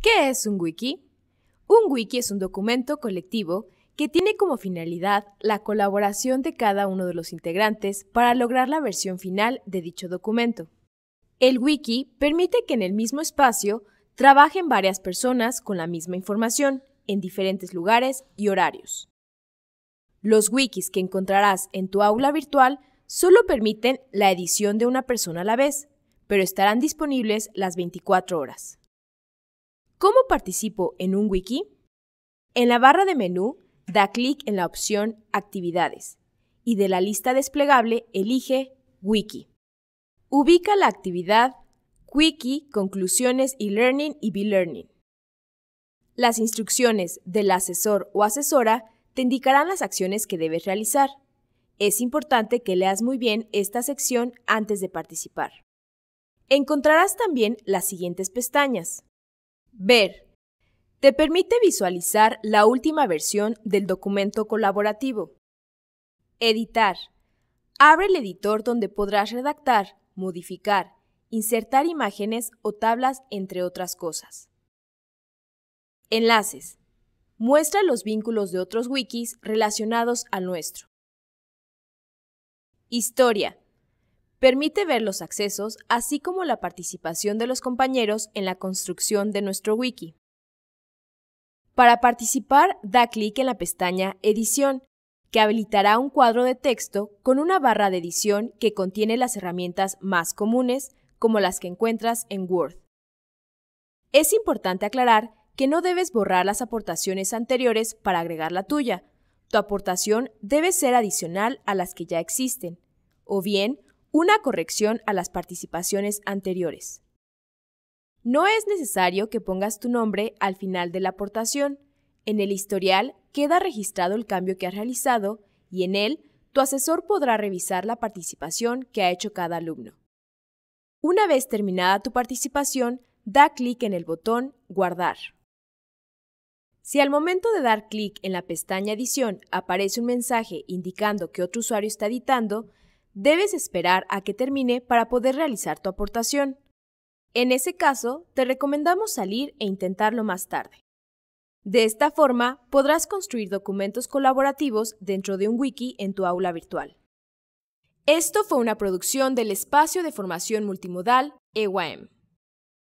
¿Qué es un wiki? Un wiki es un documento colectivo que tiene como finalidad la colaboración de cada uno de los integrantes para lograr la versión final de dicho documento. El wiki permite que en el mismo espacio trabajen varias personas con la misma información, en diferentes lugares y horarios. Los wikis que encontrarás en tu aula virtual solo permiten la edición de una persona a la vez, pero estarán disponibles las 24 horas. ¿Cómo participo en un wiki? En la barra de menú, da clic en la opción Actividades y de la lista desplegable elige Wiki. Ubica la actividad Wiki, conclusiones y learning y be-learning. Las instrucciones del asesor o asesora te indicarán las acciones que debes realizar. Es importante que leas muy bien esta sección antes de participar. Encontrarás también las siguientes pestañas. Ver. Te permite visualizar la última versión del documento colaborativo. Editar. Abre el editor donde podrás redactar, modificar, insertar imágenes o tablas, entre otras cosas. Enlaces. Muestra los vínculos de otros wikis relacionados al nuestro. Historia. Permite ver los accesos, así como la participación de los compañeros en la construcción de nuestro wiki. Para participar, da clic en la pestaña Edición, que habilitará un cuadro de texto con una barra de edición que contiene las herramientas más comunes, como las que encuentras en Word. Es importante aclarar que no debes borrar las aportaciones anteriores para agregar la tuya. Tu aportación debe ser adicional a las que ya existen, o bien una corrección a las participaciones anteriores. No es necesario que pongas tu nombre al final de la aportación. En el historial queda registrado el cambio que has realizado y en él tu asesor podrá revisar la participación que ha hecho cada alumno. Una vez terminada tu participación, da clic en el botón Guardar. Si al momento de dar clic en la pestaña Edición aparece un mensaje indicando que otro usuario está editando, debes esperar a que termine para poder realizar tu aportación. En ese caso, te recomendamos salir e intentarlo más tarde. De esta forma, podrás construir documentos colaborativos dentro de un wiki en tu aula virtual. Esto fue una producción del Espacio de Formación Multimodal EYM.